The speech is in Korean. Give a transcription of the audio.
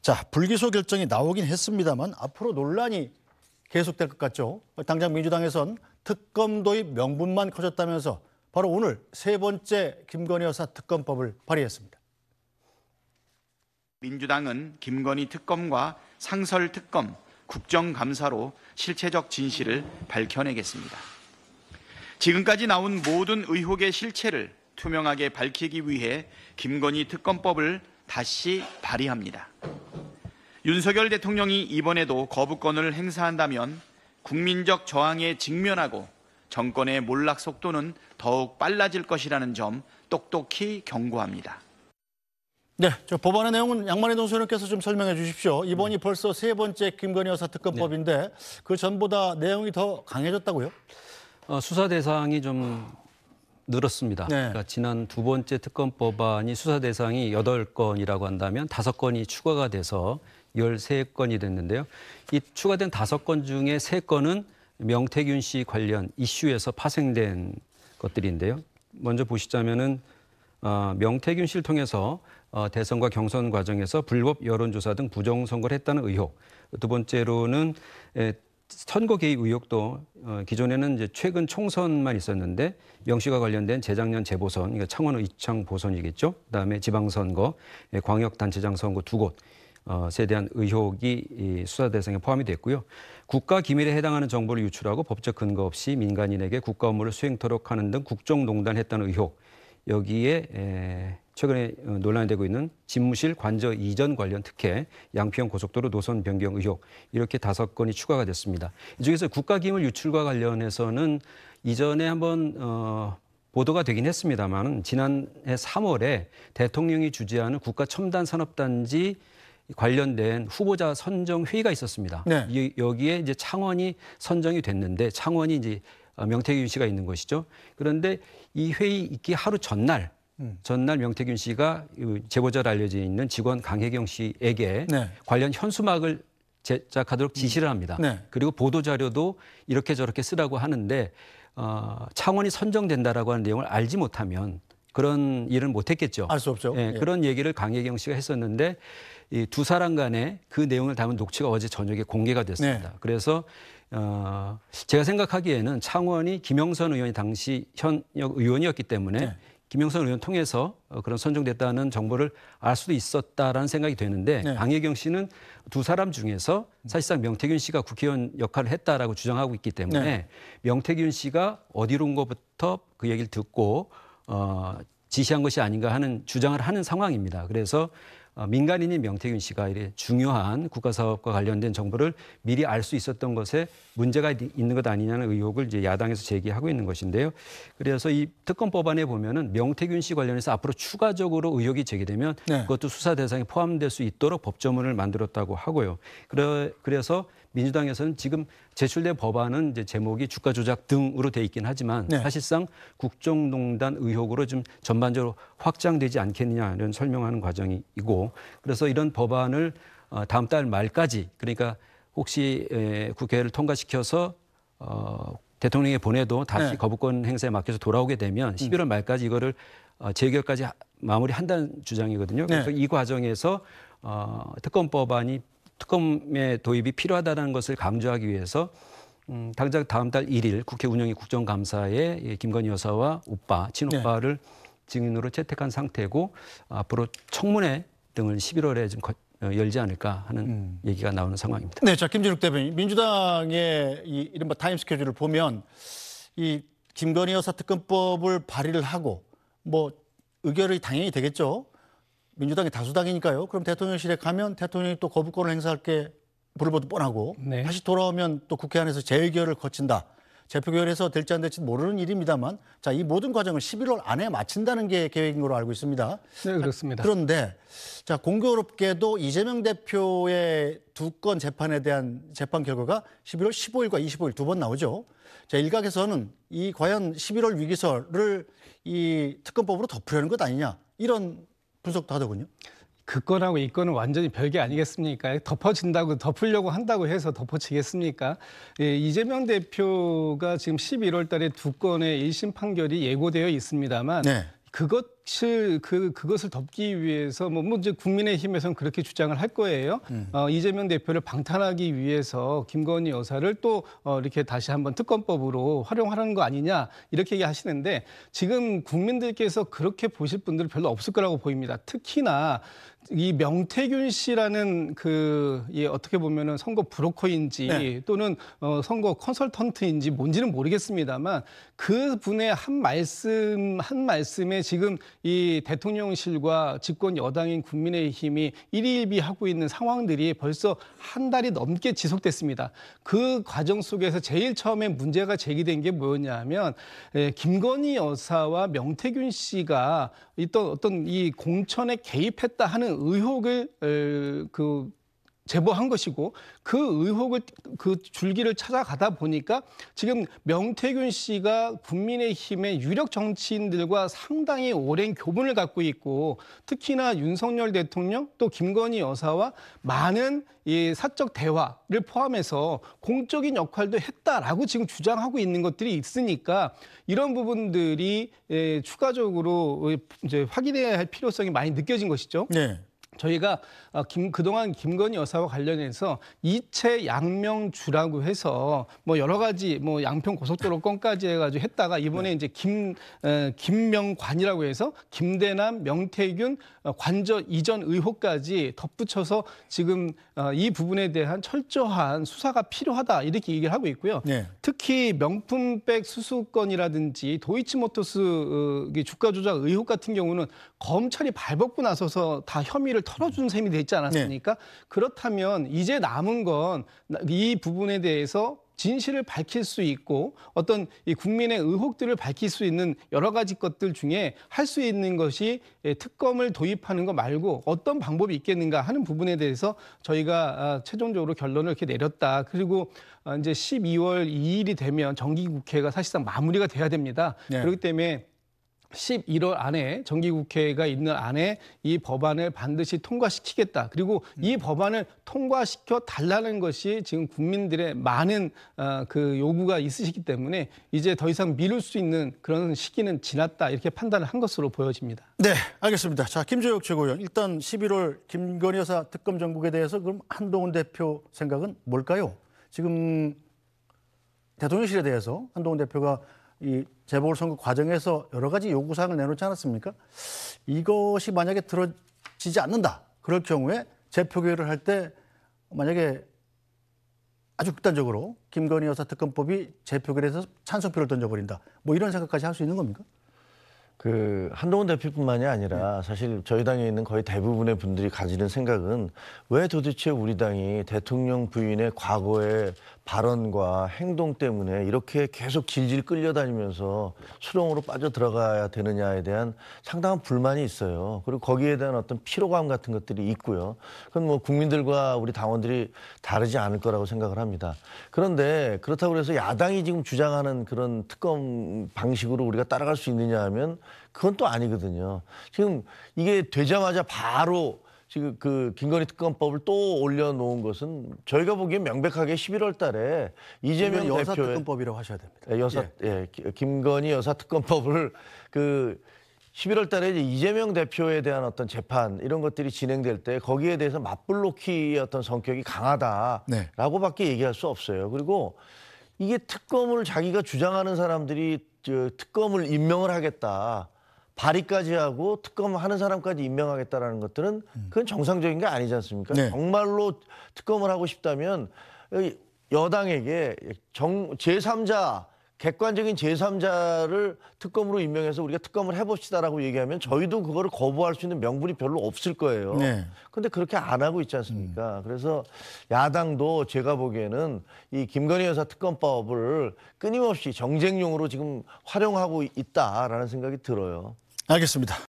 자, 불기소 결정이 나오긴 했습니다만 앞으로 논란이 계속될 것 같죠. 당장 민주당에선 특검 도입 명분만 커졌다면서 바로 오늘 세 번째 김건희 여사 특검법을 발의했습니다. 민주당은 김건희 특검과 상설 특검, 국정감사로 실체적 진실을 밝혀내겠습니다. 지금까지 나온 모든 의혹의 실체를 투명하게 밝히기 위해 김건희 특검법을 다시 발의합니다. 윤석열 대통령이 이번에도 거부권을 행사한다면 국민적 저항에 직면하고 정권의 몰락 속도는 더욱 빨라질 것이라는 점 똑똑히 경고합니다. 네, 저 법안의 내용은 양만희 동수님께서 좀 설명해 주십시오. 이번이 네. 벌써 세 번째 김건희 여사 특검법인데 네. 그 전보다 내용이 더 강해졌다고요? 어, 수사 대상이 좀 늘었습니다. 네. 그러니까 지난 두 번째 특검법안이 수사 대상이 여 건이라고 한다면 다 건이 추가가 돼서 열세 건이 됐는데요. 이 추가된 다건 중에 세건은 명태균 씨 관련 이슈에서 파생된 것들인데요. 먼저 보시자면은 어, 명태균 씨를 통해서 어, 대선과 경선 과정에서 불법 여론조사 등 부정선거를 했다는 의혹. 두 번째로는 에, 선거 개입 의혹도 어, 기존에는 이제 최근 총선만 있었는데 명시가 관련된 재작년 재보선, 그러니까 창원 의창 보선이겠죠. 그다음에 지방선거, 예, 광역단체장 선거 두 곳. 어, 에 대한 의혹이 이 수사 대상에 포함이 됐고요. 국가 기밀에 해당하는 정보를 유출하고 법적 근거 없이 민간인에게 국가 업무를 수행토록 하는 등 국정농단했다는 의혹, 여기에 최근에 어, 논란이 되고 있는 집무실 관저 이전 관련 특혜, 양평 고속도로 노선 변경 의혹 이렇게 다섯 건이 추가가 됐습니다. 이 중에서 국가기물 유출과 관련해서는 이전에 한번 어, 보도가 되긴 했습니다만 지난해 3월에 대통령이 주재하는 국가 첨단 산업단지 관련된 후보자 선정 회의가 있었습니다. 네. 여기에 이제 창원이 선정이 됐는데 창원이 이제 아, 명태균 씨가 있는 것이죠. 그런데 이 회의 있기 하루 전날 음. 전날 명태균 씨가 제보자로 알려져 있는 직원 강혜경 씨에게 네. 관련 현수막을 제작하도록 음. 지시를 합니다. 네. 그리고 보도 자료도 이렇게 저렇게 쓰라고 하는데 어, 창원이 선정된다라고 하는 내용을 알지 못하면 그런 일을 못했겠죠. 알 수 없죠. 예, 예. 그런 얘기를 강혜경 씨가 했었는데 이 두 사람 간에 그 내용을 담은 녹취가 어제 저녁에 공개가 됐습니다. 네. 그래서 어, 제가 생각하기에는 창원이 김영선 의원이 당시 현역 의원이었기 때문에 네. 김영선 의원 통해서 어, 그런 선정됐다는 정보를 알 수도 있었다라는 생각이 되는데 네. 방혜경 씨는 두 사람 중에서 사실상 명태균 씨가 국회의원 역할을 했다라고 주장하고 있기 때문에 네. 명태균 씨가 어디론가부터 그 얘기를 듣고 어, 지시한 것이 아닌가 하는 주장을 하는 상황입니다. 그래서 어, 민간인인 명태균 씨가 이래 중요한 국가사업과 관련된 정보를 미리 알 수 있었던 것에 문제가 있는 것 아니냐는 의혹을 이제 야당에서 제기하고 있는 것인데요. 그래서 이 특검 법안에 보면은 명태균 씨 관련해서 앞으로 추가적으로 의혹이 제기되면 네. 그것도 수사 대상에 포함될 수 있도록 법조문을 만들었다고 하고요. 그래, 그래서 민주당에서는 지금 제출된 법안은 이제 제목이 주가 조작 등으로 돼 있긴 하지만 네. 사실상 국정농단 의혹으로 좀 전반적으로 확장되지 않겠느냐는 설명하는 과정이고 그래서 이런 법안을 어, 다음 달 말까지 그러니까 혹시 국회를 통과시켜서 어, 대통령에 보내도 다시 네. 거부권 행사에 맡겨서 돌아오게 되면 11월 말까지 이거를 어, 재결까지 마무리한다는 주장이거든요. 네. 그래서 네. 이 과정에서 어, 특검 법안이 특검의 도입이 필요하다는 것을 강조하기 위해서 음, 당장 다음 달 1일 국회 운영위 국정감사에 김건희 여사와 오빠, 친오빠를 네. 증인으로 채택한 상태고 앞으로 청문회 등을 11월에 좀 거, 어, 열지 않을까 하는 음. 얘기가 나오는 상황입니다. 네, 자 김진욱 대변인 민주당의 이 이른바 타임 스케줄을 보면 이 김건희 여사 특검법을 발의를 하고 뭐 의결이 당연히 되겠죠. 민주당이 다수당이니까요. 그럼 대통령실에 가면 대통령이 또 거부권을 행사할 게 불을 보듯 뻔하고 네. 다시 돌아오면 또 국회 안에서 재의결을 거친다. 재표결에서 될지 안 될지 모르는 일입니다만 자, 이 모든 과정을 11월 안에 마친다는 게 계획인 걸로 알고 있습니다. 네, 그렇습니다. 자, 그런데 자, 공교롭게도 이재명 대표의 두 건 재판에 대한 재판 결과가 11월 15일과 25일 두 번 나오죠. 자, 일각에서는 이 과연 11월 위기설을 이 특검법으로 덮으려는 것 아니냐 이런 분석도 하더군요. 그 건하고 이 건은 완전히 별개 아니겠습니까? 덮어진다고 덮으려고 한다고 해서 덮어지겠습니까? 예, 이재명 대표가 지금 11월 달에 두 건의 1심 판결이 예고되어 있습니다만 네. 그것 사실 그 그것을 덮기 위해서 뭐, 뭐 이제 국민의힘에서는 그렇게 주장을 할 거예요. 음. 어, 이재명 대표를 방탄하기 위해서 김건희 여사를 또 어, 이렇게 다시 한번 특검법으로 활용하는 라거 아니냐 이렇게 얘기하시는데 지금 국민들께서 그렇게 보실 분들은 별로 없을 거라고 보입니다. 특히나 이 명태균 씨라는 그 예, 어떻게 보면은 선거 브로커인지 네. 또는 어, 선거 컨설턴트인지 뭔지는 모르겠습니다만 그 분의 한 말씀 한 말씀에 지금 이 대통령실과 집권 여당인 국민의힘이 일일비하고 있는 상황들이 벌써 한 달이 넘게 지속됐습니다. 그 과정 속에서 제일 처음에 문제가 제기된 게 뭐였냐면 예, 김건희 여사와 명태균 씨가 있던 어떤 이 공천에 개입했다 하는 의혹을 그 제보한 것이고 그 의혹을 그 줄기를 찾아가다 보니까 지금 명태균 씨가 국민의힘의 유력 정치인들과 상당히 오랜 교분을 갖고 있고 특히나 윤석열 대통령 또 김건희 여사와 많은 이 사적 대화를 포함해서 공적인 역할도 했다라고 지금 주장하고 있는 것들이 있으니까 이런 부분들이 예, 추가적으로 어, 이제 확인해야 할 필요성이 많이 느껴진 것이죠. 네. 저희가 어, 김, 그동안 김건희 여사와 관련해서 이채 양명주라고 해서 뭐 여러 가지 뭐 양평 고속도로 건까지 해가지고 했다가 이번에 네. 이제 김 에, 어, 김명관이라고 해서 김대남 명태균 어, 관저 이전 의혹까지 덧붙여서 지금 어, 이 부분에 대한 철저한 수사가 필요하다 이렇게 얘기를 하고 있고요. 네. 특히 명품백 수수건이라든지 도이치모터스 주가 조작 의혹 같은 경우는 검찰이 발벗고 나서서 다 혐의를 털어준 셈이 되지 않았습니까? 네. 그렇다면 이제 남은 건 이 부분에 대해서 진실을 밝힐 수 있고 어떤 이 국민의 의혹들을 밝힐 수 있는 여러 가지 것들 중에 할 수 있는 것이 예, 특검을 도입하는 거 말고 어떤 방법이 있겠는가 하는 부분에 대해서 저희가 아, 최종적으로 결론을 이렇게 내렸다. 그리고 아, 이제 12월 2일이 되면 정기 국회가 사실상 마무리가 돼야 됩니다. 네. 그렇기 때문에 11월 안에 정기국회가 있는 안에 이 법안을 반드시 통과시키겠다. 그리고 이 음. 법안을 통과시켜 달라는 것이 지금 국민들의 많은 어, 그 요구가 있으시기 때문에 이제 더 이상 미룰 수 있는 그런 시기는 지났다 이렇게 판단을 한 것으로 보여집니다. 네, 알겠습니다. 자, 김조혁 최고위원 일단 11월 김건희 여사 특검 전국에 대해서 그럼 한동훈 대표 생각은 뭘까요? 지금 대통령실에 대해서 한동훈 대표가 이 재보궐선거 과정에서 여러 가지 요구사항을 내놓지 않았습니까? 이것이 만약에 들어지지 않는다. 그럴 경우에 재표결을 할 때 만약에 아주 극단적으로 김건희 여사 특검법이 재표결에서 찬성표를 던져버린다. 뭐 이런 생각까지 할 수 있는 겁니까? 그 한동훈 대표뿐만이 아니라 네. 사실 저희 당에 있는 거의 대부분의 분들이 가지는 생각은 왜 도대체 우리 당이 대통령 부인의 과거의 발언과 행동 때문에 이렇게 계속 질질 끌려다니면서 수렁으로 빠져 들어가야 되느냐에 대한 상당한 불만이 있어요. 그리고 거기에 대한 어떤 피로감 같은 것들이 있고요. 그건 뭐 국민들과 우리 당원들이 다르지 않을 거라고 생각을 합니다. 그런데 그렇다고 해서 야당이 지금 주장하는 그런 특검 방식으로 우리가 따라갈 수 있느냐 하면 그건 또 아니거든요. 지금 이게 되자마자 바로 지금 그 김건희 특검법을 또 올려놓은 것은 저희가 보기에 명백하게 11월 달에 이재명 여사 대표의 특검법이라고 하셔야 됩니다. 예, 여사 예. 예, 김건희 여사 특검법을 그 11월 달에 이제 이재명 대표에 대한 어떤 재판 이런 것들이 진행될 때 거기에 대해서 맞불로키의 어떤 성격이 강하다라고밖에 네. 얘기할 수 없어요. 그리고 이게 특검을 자기가 주장하는 사람들이 저, 특검을 임명을 하겠다. 발의까지 하고 특검 하는 사람까지 임명하겠다라는 것들은 그건 정상적인 게 아니지 않습니까? 네. 정말로 특검을 하고 싶다면 여당에게 정, 제3자 객관적인 제3자를 특검으로 임명해서 우리가 특검을 해봅시다라고 얘기하면 저희도 그거를 거부할 수 있는 명분이 별로 없을 거예요. 네. 근데 그렇게 안 하고 있지 않습니까? 음. 그래서 야당도 제가 보기에는 이 김건희 여사 특검법을 끊임없이 정쟁용으로 지금 활용하고 있다라는 생각이 들어요. 알겠습니다.